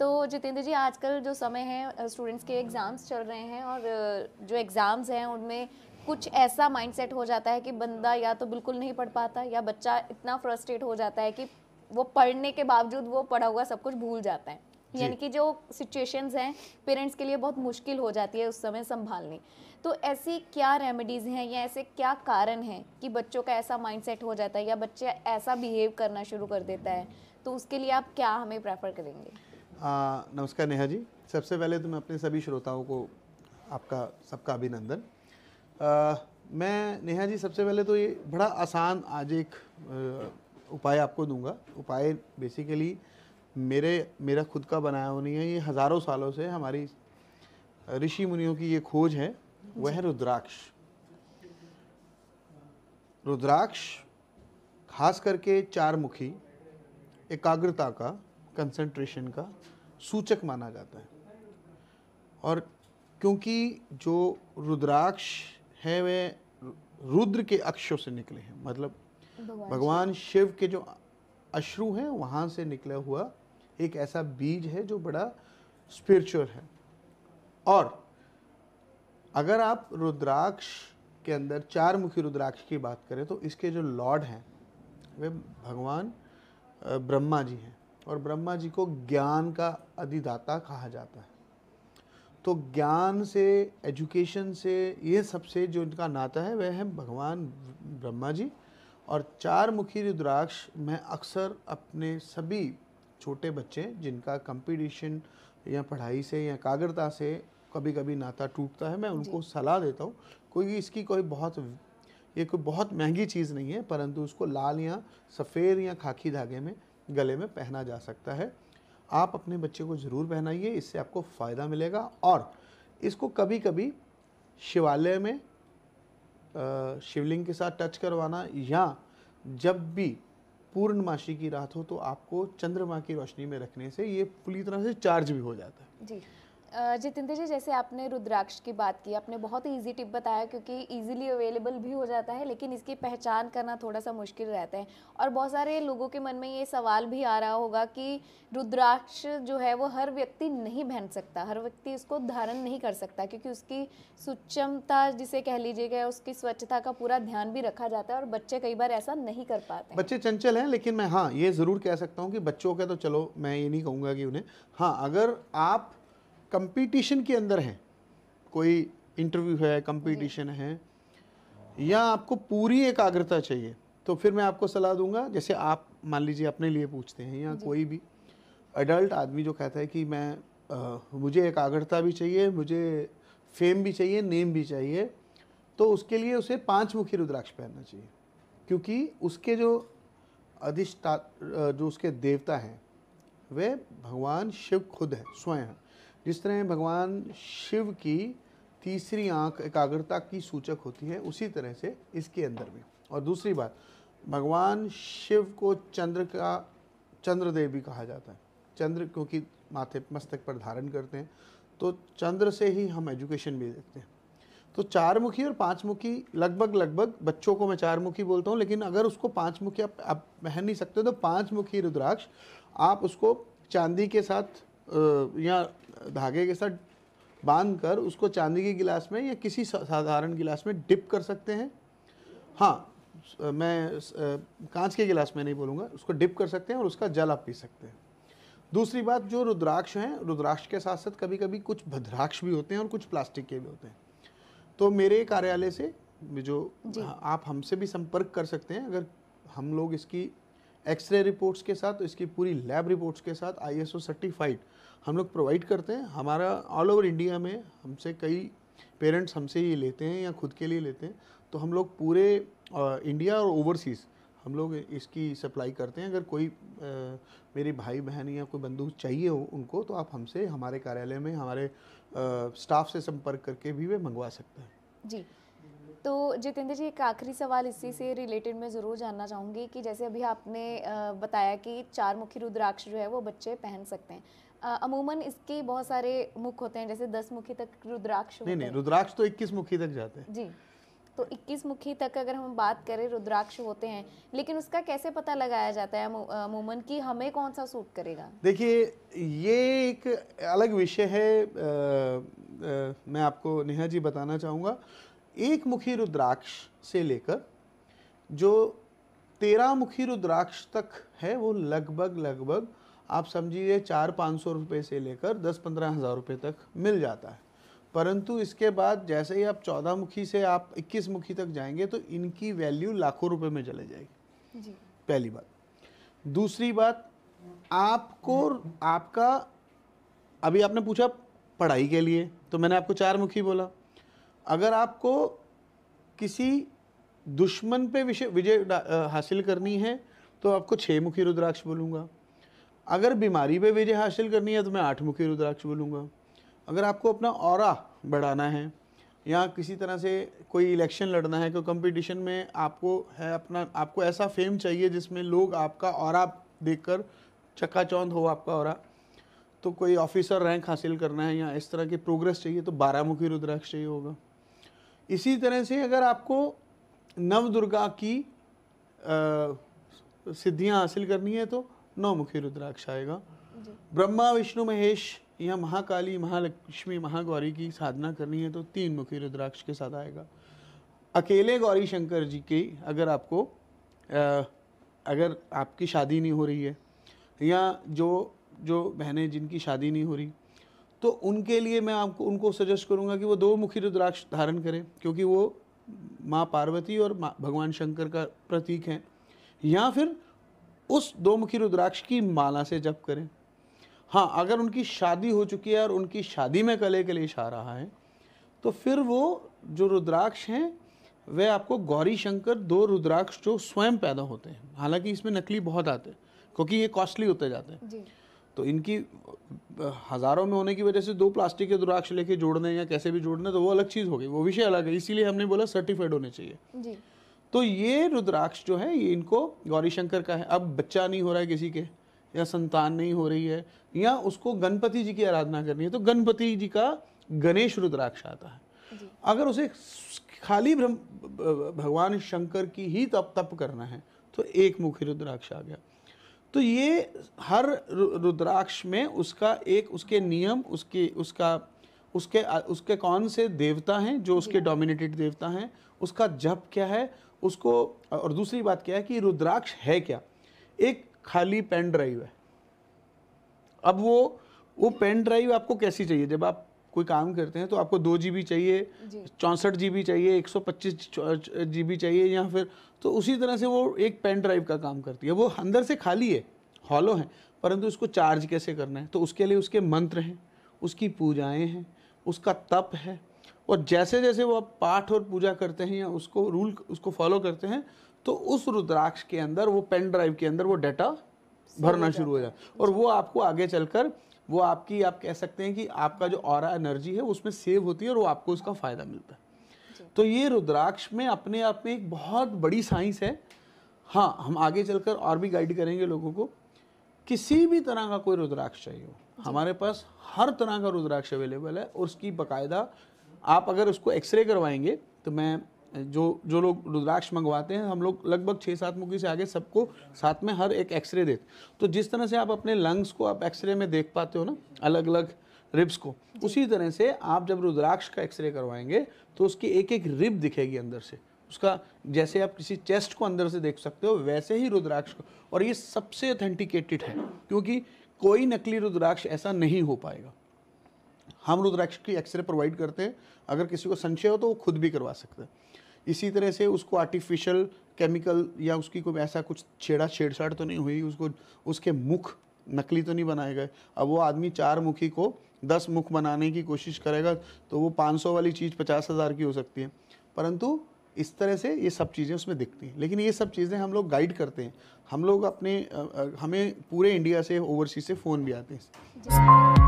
तो जितेंद्र जी आजकल जो समय है स्टूडेंट्स के एग्ज़ाम्स चल रहे हैं और जो एग्ज़ाम्स हैं उनमें कुछ ऐसा माइंडसेट हो जाता है कि बंदा या तो बिल्कुल नहीं पढ़ पाता या बच्चा इतना फ्रस्ट्रेट हो जाता है कि वो पढ़ने के बावजूद वो पढ़ा हुआ सब कुछ भूल जाता है यानी कि जो सिचुएशंस हैं पेरेंट्स के लिए बहुत मुश्किल हो जाती है उस समय संभालनी तो ऐसी क्या रेमेडीज़ हैं या ऐसे क्या कारण हैं कि बच्चों का ऐसा माइंडसेट हो जाता है या बच्चे ऐसा बिहेव करना शुरू कर देता है तो उसके लिए आप क्या हमें प्रेफर करेंगे नमस्कार नेहा जी सबसे पहले तो मैं अपने सभी श्रोताओं को आपका सबका अभिनंदन मैं नेहा जी सबसे पहले तो ये बड़ा आसान आज एक उपाय आपको दूंगा उपाय बेसिकली मेरे मेरा खुद का बनाया हुआ नहीं है ये हज़ारों सालों से हमारी ऋषि मुनियों की ये खोज है वह है रुद्राक्ष रुद्राक्ष खास करके चार मुखी एकाग्रता का कंसंट्रेशन का सूचक माना जाता है और क्योंकि जो रुद्राक्ष है वह रुद्र के अक्षों से निकले हैं मतलब भगवान शिव के जो अश्रु हैं वहाँ से निकला हुआ एक ऐसा बीज है जो बड़ा स्पिरिचुअल है और अगर आप रुद्राक्ष के अंदर चार मुखी रुद्राक्ष की बात करें तो इसके जो लॉर्ड हैं वे भगवान ब्रह्मा जी हैं और ब्रह्मा जी को ज्ञान का अधिदाता कहा जाता है तो ज्ञान से एजुकेशन से ये सबसे जो इनका नाता है वह है भगवान ब्रह्मा जी और चार मुखी रुद्राक्ष मैं अक्सर अपने सभी छोटे बच्चे जिनका कंपटीशन या पढ़ाई से या कागरता से कभी कभी नाता टूटता है मैं उनको सलाह देता हूँ क्योंकि इसकी कोई बहुत ये कोई बहुत महंगी चीज़ नहीं है परंतु उसको लाल या सफ़ेद या खाकी धागे में गले में पहना जा सकता है आप अपने बच्चे को ज़रूर पहनाइए इससे आपको फ़ायदा मिलेगा और इसको कभी कभी शिवालय में शिवलिंग के साथ टच करवाना या जब भी पूर्णमासी की रात हो तो आपको चंद्रमा की रोशनी में रखने से ये पूरी तरह से चार्ज भी हो जाता है जी जितेंद्र जी जैसे आपने रुद्राक्ष की बात की आपने बहुत ही ईजी टिप बताया क्योंकि इजीली अवेलेबल भी हो जाता है लेकिन इसकी पहचान करना थोड़ा सा मुश्किल रहता है और बहुत सारे लोगों के मन में ये सवाल भी आ रहा होगा कि रुद्राक्ष जो है वो हर व्यक्ति नहीं पहन सकता हर व्यक्ति उसको धारण नहीं कर सकता क्योंकि उसकी सुचमता जिसे कह लीजिएगा उसकी स्वच्छता का पूरा ध्यान भी रखा जाता है और बच्चे कई बार ऐसा नहीं कर पाते बच्चे चंचल हैं लेकिन मैं हाँ ये ज़रूर कह सकता हूँ कि बच्चों का तो चलो मैं ये नहीं कहूँगा कि उन्हें हाँ अगर आप कंपटीशन के अंदर हैं कोई इंटरव्यू है कंपटीशन है या आपको पूरी एकाग्रता चाहिए तो फिर मैं आपको सलाह दूंगा जैसे आप मान लीजिए अपने लिए पूछते हैं या कोई भी अडल्ट आदमी जो कहता है कि मैं आ, मुझे एकाग्रता भी चाहिए मुझे फेम भी चाहिए नेम भी चाहिए तो उसके लिए उसे पाँच मुखी रुद्राक्ष पहनना चाहिए क्योंकि उसके जो अधिष्ठा जो उसके देवता हैं वे भगवान शिव खुद हैं स्वयं जिस तरह भगवान शिव की तीसरी आंख एकाग्रता की सूचक होती है उसी तरह से इसके अंदर भी और दूसरी बात भगवान शिव को चंद्र का चंद्रदेव भी कहा जाता है चंद्र क्योंकि माथे मस्तक पर धारण करते हैं तो चंद्र से ही हम एजुकेशन भी देखते हैं तो चार मुखी और पांच मुखी लगभग लगभग बच्चों को मैं चार मुखी बोलता हूँ लेकिन अगर उसको पाँच मुखी आप, आप पहन नहीं सकते तो पाँच मुखी रुद्राक्ष आप उसको चांदी के साथ या धागे के साथ बांध कर उसको चांदी के गिलास में या किसी साधारण गिलास में डिप कर सकते हैं हाँ मैं कांच के गिलास में नहीं बोलूँगा उसको डिप कर सकते हैं और उसका जल आप पी सकते हैं दूसरी बात जो रुद्राक्ष हैं रुद्राक्ष के साथ साथ कभी कभी कुछ भद्राक्ष भी होते हैं और कुछ प्लास्टिक के भी होते हैं तो मेरे कार्यालय से जो आप हमसे भी संपर्क कर सकते हैं अगर हम लोग इसकी एक्सरे रिपोर्ट्स के साथ इसकी पूरी लैब रिपोर्ट्स के साथ आईएसओ सर्टिफाइड हम लोग प्रोवाइड करते हैं हमारा ऑल ओवर इंडिया में हमसे कई पेरेंट्स हमसे ही लेते हैं या खुद के लिए लेते हैं तो हम लोग पूरे इंडिया और ओवरसीज़ हम लोग इसकी सप्लाई करते हैं अगर कोई आ, मेरी भाई बहन या कोई बंधु चाहिए हो उनको तो आप हमसे हमारे कार्यालय में हमारे आ, स्टाफ से संपर्क करके भी वे मंगवा सकते हैं जी तो जितेंद्र जी एक आखिरी सवाल इसी से रिलेटेड मैं ज़रूर जानना चाहूँगी कि जैसे अभी आपने बताया कि चार मुखी रुद्राक्ष जो है वो बच्चे पहन सकते हैं अमूमन इसके बहुत सारे मुख होते हैं जैसे दस मुखी तक रुद्राक्ष नहीं नहीं रुद्राक्ष तो इक्कीस मुखी तक जाते हैं जी तो इक्कीस मुखी तक अगर हम बात करें रुद्राक्ष होते हैं लेकिन उसका कैसे पता लगाया जाता है अमूमन की हमें कौन सा सूट करेगा देखिए ये एक अलग विषय है आ, आ, मैं आपको नेहा जी बताना चाहूँगा एक मुखी रुद्राक्ष से लेकर जो तेरह मुखी रुद्राक्ष तक है वो लगभग लगभग आप समझिए चार पाँच सौ रुपये से लेकर दस पंद्रह हज़ार रुपये तक मिल जाता है परंतु इसके बाद जैसे ही आप चौदह मुखी से आप इक्कीस मुखी तक जाएंगे तो इनकी वैल्यू लाखों रुपए में चले जाएगी जी। पहली बात दूसरी बात आपको आपका अभी आपने पूछा पढ़ाई के लिए तो मैंने आपको चार मुखी बोला अगर आपको किसी दुश्मन पे विषय विजय हासिल करनी है तो आपको छः मुखी रुद्राक्ष बोलूँगा अगर बीमारी पे विजय हासिल करनी है तो मैं आठ मुखी रुद्राक्ष बोलूँगा अगर आपको अपना और बढ़ाना है या किसी तरह से कोई इलेक्शन लड़ना है कोई कंपटीशन में आपको है अपना आपको ऐसा फेम चाहिए जिसमें लोग आपका और देखकर चकाचौंध हो आपका और तो कोई ऑफिसर रैंक हासिल करना है या इस तरह की प्रोग्रेस चाहिए तो बारह मुखी रुद्राक्ष चाहिए होगा इसी तरह से अगर आपको नव दुर्गा की सिद्धियां हासिल करनी है तो मुखी रुद्राक्ष आएगा ब्रह्मा विष्णु महेश या महाकाली महालक्ष्मी महागौरी की साधना करनी है तो तीन मुखी रुद्राक्ष के साथ आएगा अकेले गौरी शंकर जी की अगर आपको आ, अगर आपकी शादी नहीं हो रही है या जो जो बहनें जिनकी शादी नहीं हो रही तो उनके लिए मैं आपको उनको सजेस्ट करूंगा कि वो दो मुखी रुद्राक्ष धारण करें क्योंकि वो माँ पार्वती और भगवान शंकर का प्रतीक हैं या फिर उस दो मुखी रुद्राक्ष की माला से जप करें हाँ अगर उनकी शादी हो चुकी है और उनकी शादी में कले कलेश आ रहा है तो फिर वो जो रुद्राक्ष हैं वे आपको गौरी शंकर दो रुद्राक्ष जो स्वयं पैदा होते हैं हालांकि इसमें नकली बहुत आते हैं क्योंकि ये कॉस्टली होते जाते हैं तो इनकी हज़ारों में होने की वजह से दो प्लास्टिक के दुराक्ष लेके जोड़ने या कैसे भी जोड़ने तो वो अलग चीज़ होगी वो विषय अलग है इसीलिए हमने बोला सर्टिफाइड होने चाहिए जी। तो ये रुद्राक्ष जो है ये इनको गौरीशंकर का है अब बच्चा नहीं हो रहा है किसी के या संतान नहीं हो रही है या उसको गणपति जी की आराधना करनी है तो गणपति जी का गणेश रुद्राक्ष आता है अगर उसे खाली ब्रह्म भगवान शंकर की ही तप तप करना है तो एक मुखी रुद्राक्ष आ गया तो ये हर रुद्राक्ष में उसका एक उसके नियम उसके उसका उसके उसके कौन से देवता हैं जो उसके डोमिनेटेड देवता हैं उसका जप क्या है उसको और दूसरी बात क्या है कि रुद्राक्ष है क्या एक खाली पेन ड्राइव है अब वो वो पेन ड्राइव आपको कैसी चाहिए जब आप कोई काम करते हैं तो आपको दो जी बी चाहिए चौंसठ जी बी चाहिए एक सौ पच्चीस जी बी चाहिए या फिर तो उसी तरह से वो एक पेन ड्राइव का काम करती है वो अंदर से खाली है हॉलो है परंतु उसको चार्ज कैसे करना है तो उसके लिए उसके मंत्र हैं उसकी पूजाएं हैं उसका तप है और जैसे जैसे वो आप पाठ और पूजा करते हैं या उसको रूल उसको फॉलो करते हैं तो उस रुद्राक्ष के अंदर वो पेन ड्राइव के अंदर वो डाटा भरना शुरू हो जाए और वो आपको आगे चलकर वो आपकी आप कह सकते हैं कि आपका जो और एनर्जी है उसमें सेव होती है और वो आपको उसका फ़ायदा मिलता है तो ये रुद्राक्ष में अपने आप में एक बहुत बड़ी साइंस है हाँ हम आगे चलकर और भी गाइड करेंगे लोगों को किसी भी तरह का कोई रुद्राक्ष चाहिए हो हमारे पास हर तरह का रुद्राक्ष अवेलेबल है और उसकी बाकायदा आप अगर उसको एक्सरे करवाएंगे तो मैं जो जो लोग रुद्राक्ष मंगवाते हैं हम लोग लगभग छः सात मुखी से आगे सबको साथ में हर एक एक्सरे देते तो जिस तरह से आप अपने लंग्स को आप एक्सरे में देख पाते हो ना अलग अलग रिब्स को उसी तरह से आप जब रुद्राक्ष का एक्सरे करवाएंगे तो उसकी एक एक रिब दिखेगी अंदर से उसका जैसे आप किसी चेस्ट को अंदर से देख सकते हो वैसे ही रुद्राक्ष को और ये सबसे ऑथेंटिकेटेड है क्योंकि कोई नकली रुद्राक्ष ऐसा नहीं हो पाएगा हम रुद्राक्ष की एक्सरे प्रोवाइड करते हैं अगर किसी को संशय हो तो वो खुद भी करवा सकते हैं इसी तरह से उसको आर्टिफिशियल केमिकल या उसकी कोई ऐसा कुछ छेड़ा छेड़छाड़ तो नहीं हुई उसको उसके मुख नकली तो नहीं बनाए गए अब वो आदमी चार मुखी को दस मुख बनाने की कोशिश करेगा तो वो पाँच सौ वाली चीज़ पचास हज़ार की हो सकती है परंतु इस तरह से ये सब चीज़ें उसमें दिखती हैं लेकिन ये सब चीज़ें हम लोग गाइड करते हैं हम लोग अपने हमें पूरे इंडिया से ओवरसीज से फ़ोन भी आते हैं